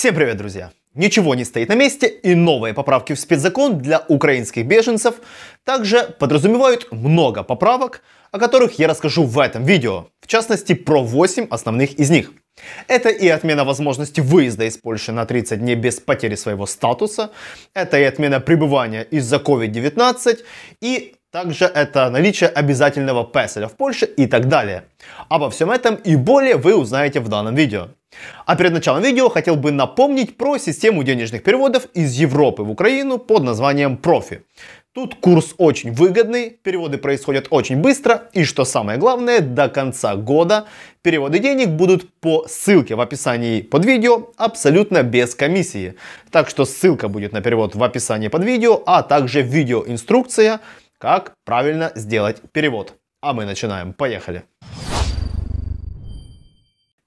Всем привет, друзья! Ничего не стоит на месте, и новые поправки в спецзакон для украинских беженцев также подразумевают много поправок, о которых я расскажу в этом видео, в частности про 8 основных из них. Это и отмена возможности выезда из Польши на 30 дней без потери своего статуса, это и отмена пребывания из-за COVID-19, и также это наличие обязательного песеля в Польше и так далее. Обо всем этом и более вы узнаете в данном видео. А перед началом видео хотел бы напомнить про систему денежных переводов из Европы в Украину под названием Профи. Тут курс очень выгодный, переводы происходят очень быстро и, что самое главное, до конца года переводы денег будут по ссылке в описании под видео абсолютно без комиссии. Так что ссылка будет на перевод в описании под видео, а также видеоинструкция, как правильно сделать перевод. А мы начинаем, поехали!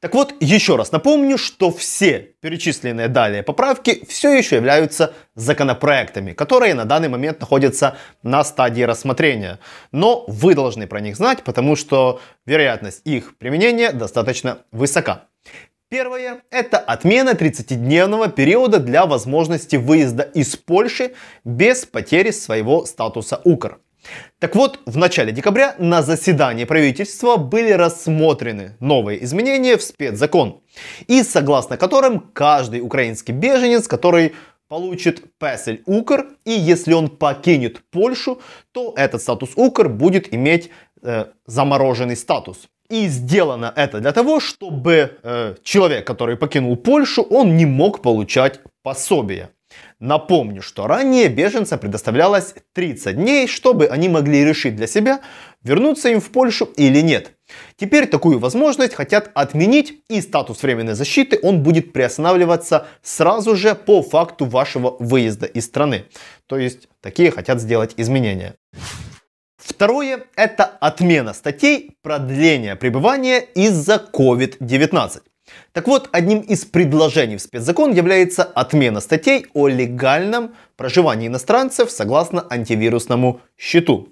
Так вот, еще раз напомню, что все перечисленные далее поправки все еще являются законопроектами, которые на данный момент находятся на стадии рассмотрения. Но вы должны про них знать, потому что вероятность их применения достаточно высока. Первое – это отмена 30-дневного периода для возможности выезда из Польши без потери своего статуса УКР. Так вот, в начале декабря на заседании правительства были рассмотрены новые изменения в спецзакон, и согласно которым каждый украинский беженец, который получит Песель Укр, и если он покинет Польшу, то этот статус Укр будет иметь э, замороженный статус. И сделано это для того, чтобы э, человек, который покинул Польшу, он не мог получать пособие. Напомню, что ранее беженцам предоставлялось 30 дней, чтобы они могли решить для себя, вернуться им в Польшу или нет. Теперь такую возможность хотят отменить и статус временной защиты он будет приостанавливаться сразу же по факту вашего выезда из страны. То есть такие хотят сделать изменения. Второе – это отмена статей продления пребывания из-за COVID-19. Так вот, одним из предложений в спецзакон является отмена статей о легальном проживании иностранцев согласно антивирусному счету.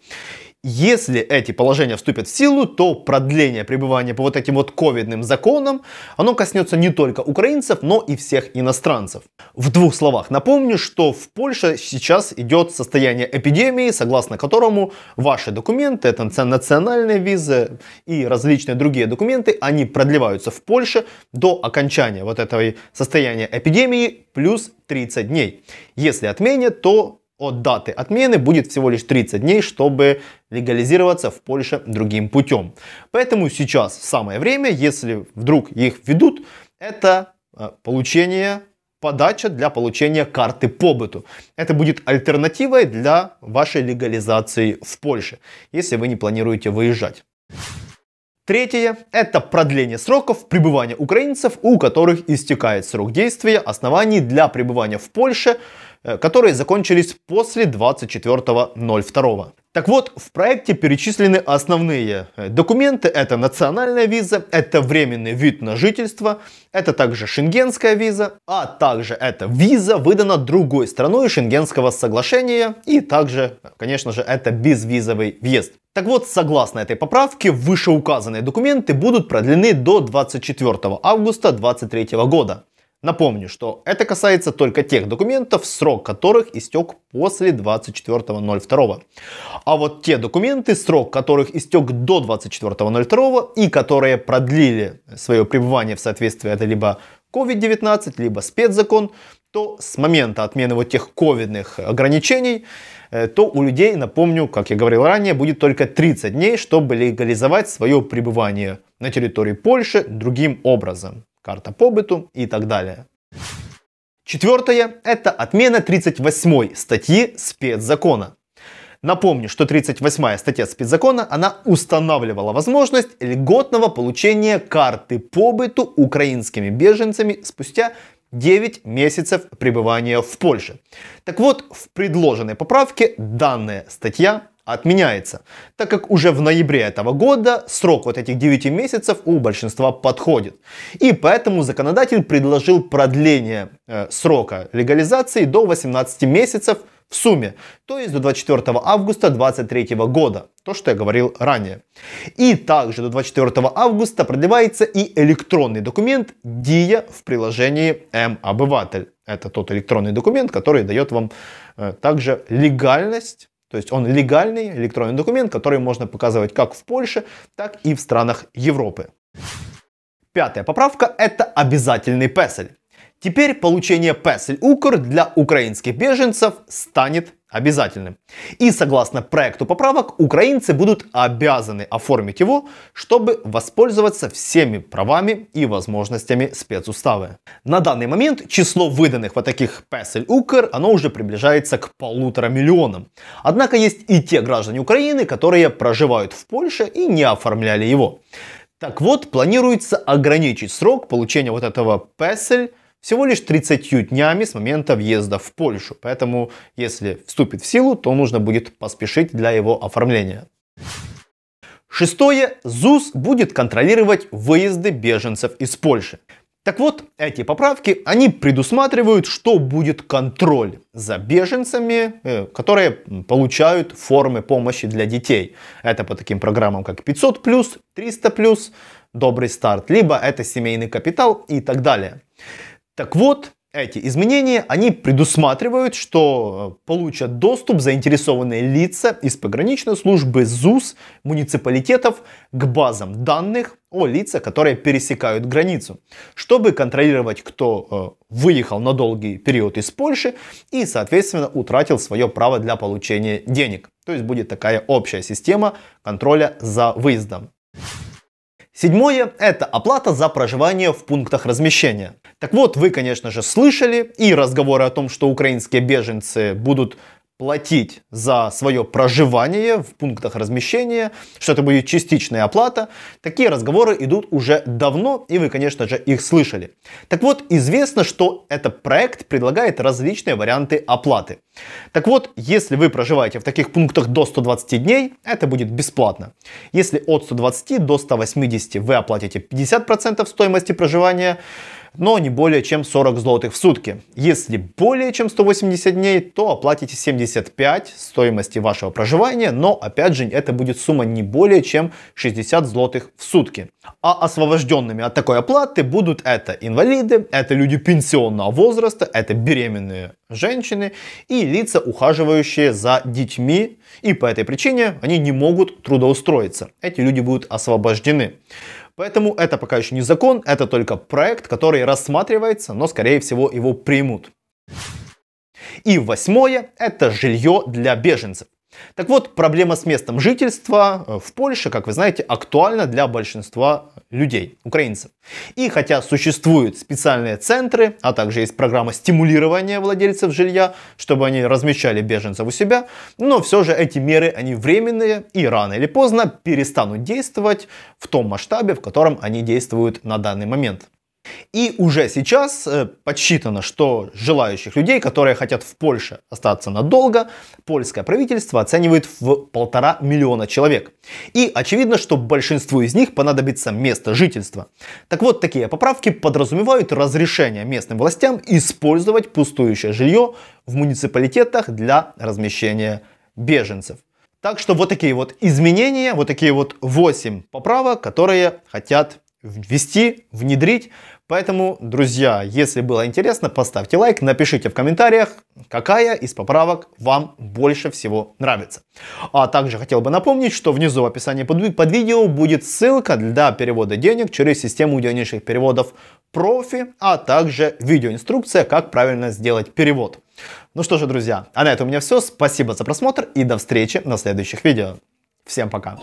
Если эти положения вступят в силу, то продление пребывания по вот этим вот ковидным законам, оно коснется не только украинцев, но и всех иностранцев. В двух словах напомню, что в Польше сейчас идет состояние эпидемии, согласно которому ваши документы, это национальные визы и различные другие документы, они продлеваются в Польше до окончания вот этого состояния эпидемии плюс 30 дней. Если отменят, то от даты отмены будет всего лишь 30 дней, чтобы легализироваться в Польше другим путем. Поэтому сейчас самое время, если вдруг их введут, это э, получение подача для получения карты побыту. Это будет альтернативой для вашей легализации в Польше, если вы не планируете выезжать. Третье – это продление сроков пребывания украинцев, у которых истекает срок действия оснований для пребывания в Польше – Э, которые закончились после 24.02. Так вот, в проекте перечислены основные э, документы. Это национальная виза, это временный вид на жительство, это также шенгенская виза, а также это виза выдана другой страной шенгенского соглашения и также, конечно же, это безвизовый въезд. Так вот, согласно этой поправке, вышеуказанные документы будут продлены до 24 августа 2023 года. Напомню, что это касается только тех документов, срок которых истек после 24.02. А вот те документы, срок которых истек до 24.02 и которые продлили свое пребывание в соответствии это либо COVID-19, либо спецзакон, то с момента отмены вот тех ковидных ограничений, э, то у людей, напомню, как я говорил ранее, будет только 30 дней, чтобы легализовать свое пребывание на территории Польши другим образом карта побыту и так далее. Четвертое – это отмена 38 статьи спецзакона. Напомню, что 38 статья спецзакона, она устанавливала возможность льготного получения карты побыту украинскими беженцами спустя 9 месяцев пребывания в Польше. Так вот, в предложенной поправке данная статья отменяется, так как уже в ноябре этого года срок вот этих 9 месяцев у большинства подходит. И поэтому законодатель предложил продление э, срока легализации до 18 месяцев в сумме, то есть до 24 августа 2023 года, то, что я говорил ранее. И также до 24 августа продлевается и электронный документ DIA в приложении М-Обыватель. Это тот электронный документ, который дает вам э, также легальность то есть он легальный электронный документ, который можно показывать как в Польше, так и в странах Европы. Пятая поправка – это обязательный песель. Теперь получение песель Укр для украинских беженцев станет обязательным. И согласно проекту поправок, украинцы будут обязаны оформить его, чтобы воспользоваться всеми правами и возможностями спецуставы. На данный момент число выданных вот таких песель укр, оно уже приближается к полутора миллионам. Однако есть и те граждане Украины, которые проживают в Польше и не оформляли его. Так вот, планируется ограничить срок получения вот этого песель всего лишь 30 днями с момента въезда в Польшу. Поэтому, если вступит в силу, то нужно будет поспешить для его оформления. Шестое. ЗУС будет контролировать выезды беженцев из Польши. Так вот, эти поправки, они предусматривают, что будет контроль за беженцами, э, которые получают формы помощи для детей. Это по таким программам, как 500+, 300+, Добрый старт, либо это семейный капитал и так далее. Так вот, эти изменения, они предусматривают, что э, получат доступ заинтересованные лица из пограничной службы ЗУС муниципалитетов к базам данных о лицах, которые пересекают границу, чтобы контролировать, кто э, выехал на долгий период из Польши и, соответственно, утратил свое право для получения денег. То есть будет такая общая система контроля за выездом. Седьмое – это оплата за проживание в пунктах размещения. Так вот, вы, конечно же, слышали и разговоры о том, что украинские беженцы будут платить за свое проживание в пунктах размещения, что это будет частичная оплата. Такие разговоры идут уже давно, и вы, конечно же, их слышали. Так вот, известно, что этот проект предлагает различные варианты оплаты. Так вот, если вы проживаете в таких пунктах до 120 дней, это будет бесплатно. Если от 120 до 180 вы оплатите 50% стоимости проживания, но не более чем 40 злотых в сутки. Если более чем 180 дней, то оплатите 75 стоимости вашего проживания, но опять же это будет сумма не более чем 60 злотых в сутки. А освобожденными от такой оплаты будут это инвалиды, это люди пенсионного возраста, это беременные женщины и лица, ухаживающие за детьми, и по этой причине они не могут трудоустроиться. Эти люди будут освобождены. Поэтому это пока еще не закон, это только проект, который рассматривается, но скорее всего его примут. И восьмое – это жилье для беженцев. Так вот, проблема с местом жительства э, в Польше, как вы знаете, актуальна для большинства людей, украинцев. И хотя существуют специальные центры, а также есть программа стимулирования владельцев жилья, чтобы они размещали беженцев у себя, но все же эти меры, они временные и рано или поздно перестанут действовать в том масштабе, в котором они действуют на данный момент. И уже сейчас э, подсчитано, что желающих людей, которые хотят в Польше остаться надолго, польское правительство оценивает в полтора миллиона человек. И очевидно, что большинству из них понадобится место жительства. Так вот, такие поправки подразумевают разрешение местным властям использовать пустующее жилье в муниципалитетах для размещения беженцев. Так что вот такие вот изменения, вот такие вот 8 поправок, которые хотят ввести, внедрить. Поэтому, друзья, если было интересно, поставьте лайк, напишите в комментариях, какая из поправок вам больше всего нравится. А также хотел бы напомнить, что внизу в описании под, под видео будет ссылка для перевода денег через систему денежных переводов профи, а также видеоинструкция, как правильно сделать перевод. Ну что же, друзья, а на этом у меня все. Спасибо за просмотр и до встречи на следующих видео. Всем пока!